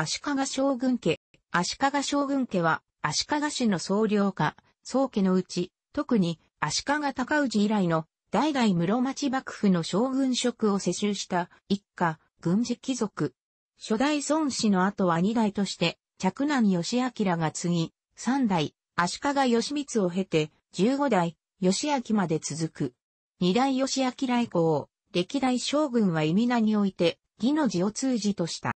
足利将軍家。足利将軍家は、足利氏の総領家、宗家のうち、特に足利高氏以来の代々室町幕府の将軍職を世襲した一家、軍事貴族。初代孫氏の後は二代として、嫡男義明が継ぎ、三代、足利義満を経て、十五代、義明まで続く。二代義明以降、歴代将軍は意味名において、義の字を通じとした。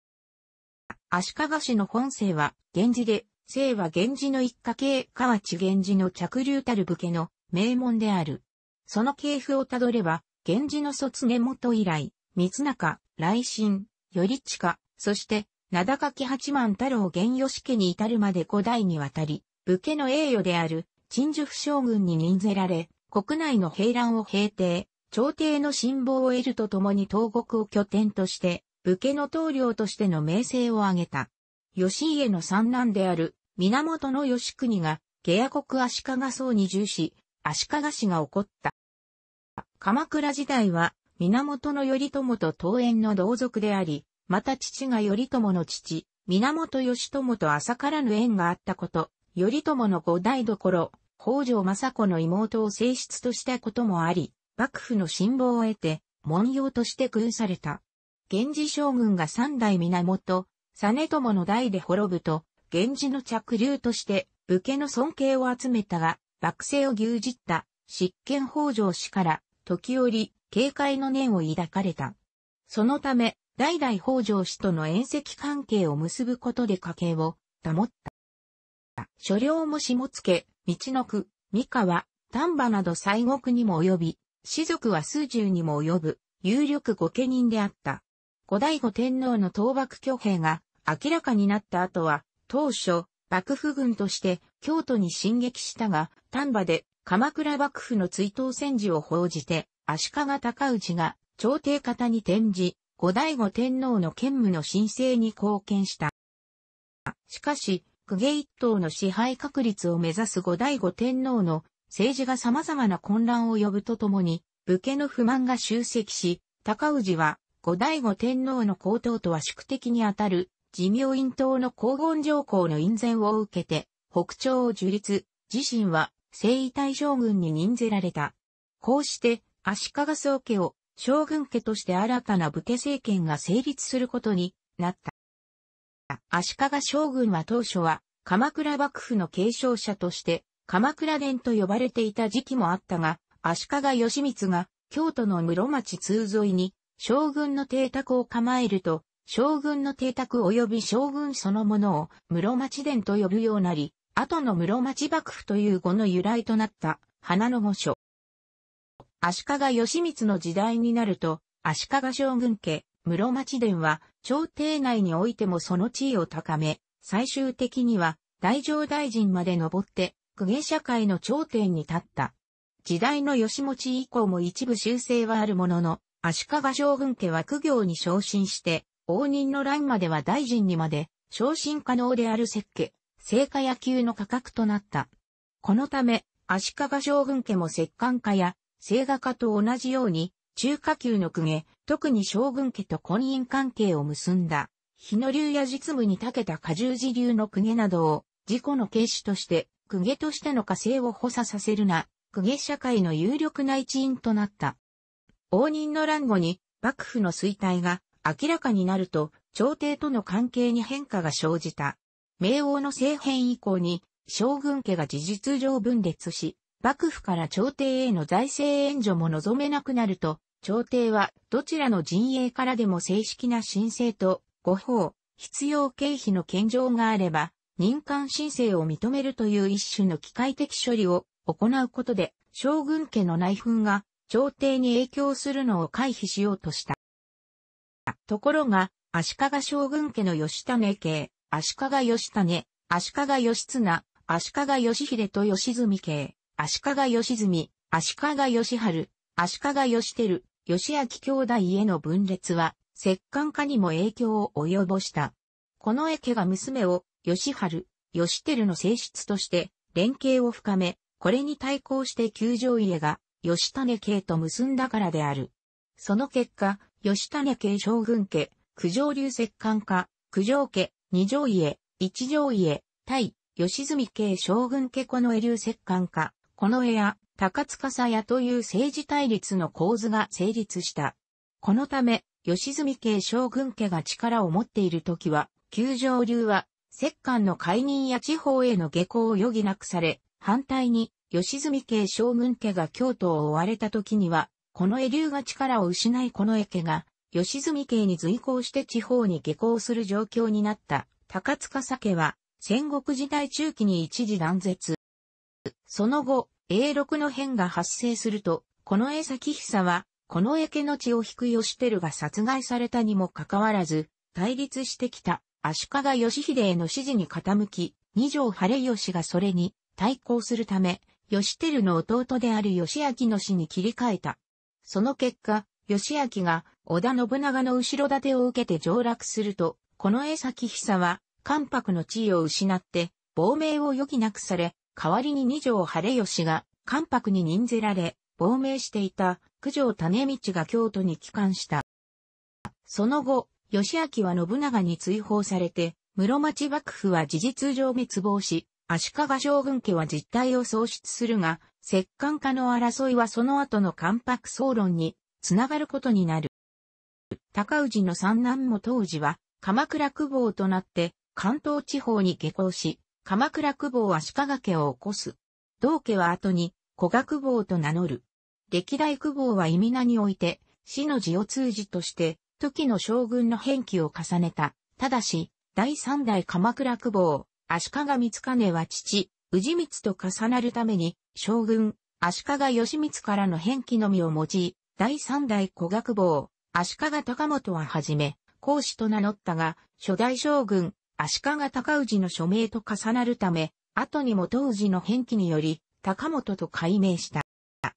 足利氏の本姓は、源氏で、姓は源氏の一家系河内源氏の着流たる武家の名門である。その系譜をたどれば、源氏の卒根元以来、三中、来信、頼近、そして、名高き八幡太郎源義家に至るまで古代にわたり、武家の栄誉である、陳寿府将軍に任せられ、国内の平乱を平定、朝廷の信望を得るとともに東国を拠点として、武家の棟梁としての名声を挙げた。吉家の三男である源義国が下野国足利荘に従し、足利氏が起こった。鎌倉時代は源頼朝と桃園の同族であり、また父が頼朝の父、源義朝と浅からぬ縁があったこと、頼朝の五代どころ、北条政子の妹を正室としたこともあり、幕府の信望を得て、文様として崩された。源氏将軍が三代源、実朝の代で滅ぶと、源氏の着流として、武家の尊敬を集めたが、幕政を牛耳った、執権北条氏から、時折、警戒の念を抱かれた。そのため、代々北条氏との縁石関係を結ぶことで家計を保った。所領も下野、道の区、三河、丹波など西国にも及び、士族は数十にも及ぶ、有力御家人であった。後醍醐天皇の倒幕挙兵が明らかになった後は、当初、幕府軍として京都に進撃したが、丹波で鎌倉幕府の追悼戦時を報じて、足利高氏が朝廷方に転じ、後醍醐天皇の兼務の申請に貢献した。しかし、公家一党の支配確立を目指す後醍醐天皇の政治が様々な混乱を呼ぶとともに、武家の不満が集積し、高氏は後醍醐天皇の皇統とは宿敵にあたる、自明院統の黄金上皇の院前を受けて、北朝を樹立、自身は、征夷大将軍に任ぜられた。こうして、足利宗家を、将軍家として新たな武家政権が成立することになった。足利将軍は当初は、鎌倉幕府の継承者として、鎌倉殿と呼ばれていた時期もあったが、足利義満が、京都の室町通沿いに、将軍の邸宅を構えると、将軍の邸宅及び将軍そのものを室町殿と呼ぶようなり、後の室町幕府という語の由来となった花の御所。足利義満の時代になると、足利将軍家、室町殿は朝廷内においてもその地位を高め、最終的には大乗大臣まで上って、公家社会の頂点に立った。時代の吉持以降も一部修正はあるものの、足利将軍家は苦行に昇進して、応仁の乱までは大臣にまで昇進可能である設計、成果野球の価格となった。このため、足利将軍家も摂関家や、聖画家と同じように、中華級の公家、特に将軍家と婚姻関係を結んだ、日野流や実務に長けた過重寺流の公家などを、自己の継視として、公家としての家政を補佐させるな、公家社会の有力な一員となった。応仁の乱後に幕府の衰退が明らかになると、朝廷との関係に変化が生じた。明王の政変以降に、将軍家が事実上分裂し、幕府から朝廷への財政援助も望めなくなると、朝廷はどちらの陣営からでも正式な申請と、誤報、必要経費の献上があれば、民間申請を認めるという一種の機械的処理を行うことで、将軍家の内紛が朝廷に影響するのを回避しようとした。ところが、足利将軍家の吉種家、足利義種、足利義綱、足利義秀と義住家、足利義住、足利義春、足利義輝、義明兄弟への分裂は、摂関家にも影響を及ぼした。この絵家が娘を、義春、義輝の性質として、連携を深め、これに対抗して九条家が、吉種家と結んだからである。その結果、吉種家将軍家、九条流石管家、九条家、二条家、一条家、対、吉住家将軍家この江流石管家、この江や、高塚さやという政治対立の構図が成立した。このため、吉住家将軍家が力を持っているときは、九条流は、石管の解任や地方への下校を余儀なくされ、反対に、吉住家将軍家が京都を追われた時には、この江流が力を失いこの江家が、吉住家に随行して地方に下校する状況になった高塚佐家は、戦国時代中期に一時断絶。その後、永禄の変が発生すると、この江崎久は、この江家の血を引く義輝が殺害されたにもかかわらず、対立してきた足利義秀への支持に傾き、二条晴良がそれに対抗するため、義輝の弟である義明の死に切り替えた。その結果、義明が織田信長の後ろ盾を受けて上落すると、この江崎久は、関白の地位を失って、亡命を余儀なくされ、代わりに二条晴義が関白に任ぜられ、亡命していた九条種道が京都に帰還した。その後、義明は信長に追放されて、室町幕府は事実上滅亡し、足利将軍家は実態を喪失するが、摂関家の争いはその後の関白総論につながることになる。高氏の三男も当時は鎌倉久保となって関東地方に下校し、鎌倉久保足利家を起こす。同家は後に古賀久保と名乗る。歴代久保は意味名において、死の字を通じとして、時の将軍の変記を重ねた。ただし、第三代鎌倉久保足利光兼は父、氏光と重なるために、将軍、足利義光からの返記のみを用い、第三代古学坊、足利高本ははじめ、孔子と名乗ったが、初代将軍、足利高氏の署名と重なるため、後に元氏の返記により、高本と改名した。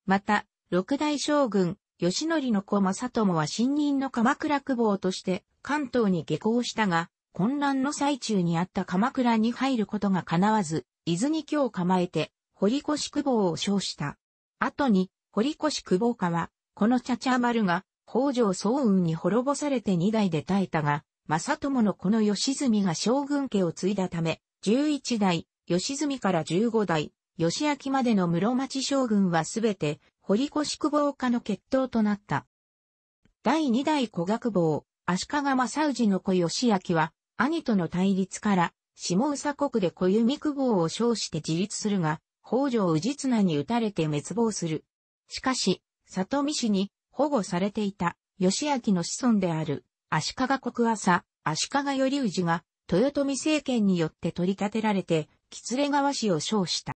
また、六代将軍、義則の子正友は新任の鎌倉久保として関東に下校したが、混乱の最中にあった鎌倉に入ることが叶わず、伊豆に今日構えて、堀越久保を称した。後に、堀越久保家は、この茶々丸が、北条早雲に滅ぼされて二代で耐えたが、正友のこの吉住が将軍家を継いだため、十一代、吉住から十五代、義明までの室町将軍はすべて、堀越久保家の決闘となった。第二代小学坊、足利正氏の子義明は、兄との対立から、下宇佐国で小弓久保を称して自立するが、北条氏綱に撃たれて滅亡する。しかし、里見氏に保護されていた義明の子孫である足利国朝、足利頼氏が豊臣政権によって取り立てられて、吉連川氏を称した。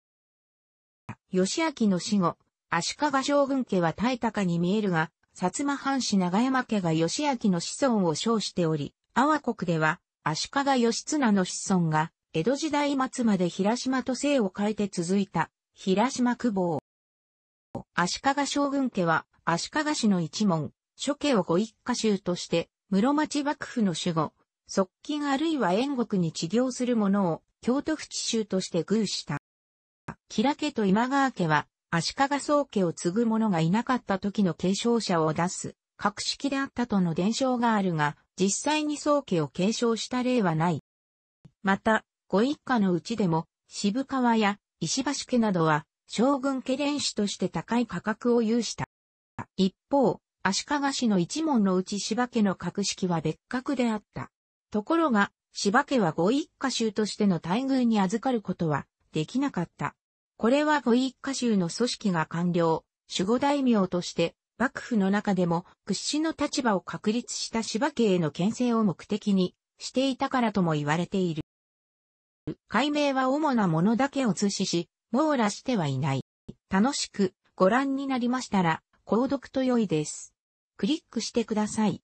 義明の死後、足利将軍家は大高に見えるが、薩摩藩士長山家が義明の子孫を称しており、阿波国では足利義綱の子孫が、江戸時代末まで平島と姓を変えて続いた、平島久保。足利将軍家は、足利氏の一門、諸家をご一家衆として、室町幕府の守護、側近あるいは縁国に治療する者を、京都府知衆として偶した。吉良家と今川家は、足利宗家を継ぐ者がいなかった時の継承者を出す、格式であったとの伝承があるが、実際に宗家を継承した例はない。また、ご一家のうちでも、渋川や石橋家などは、将軍家連氏として高い価格を有した。一方、足利氏の一門のうち柴家の格式は別格であった。ところが、柴家はご一家衆としての待遇に預かることはできなかった。これはご一家衆の組織が完了、守護大名として幕府の中でも屈指の立場を確立した芝家への牽制を目的にしていたからとも言われている。解明は主なものだけを通知し、網羅してはいない。楽しくご覧になりましたら、購読と良いです。クリックしてください。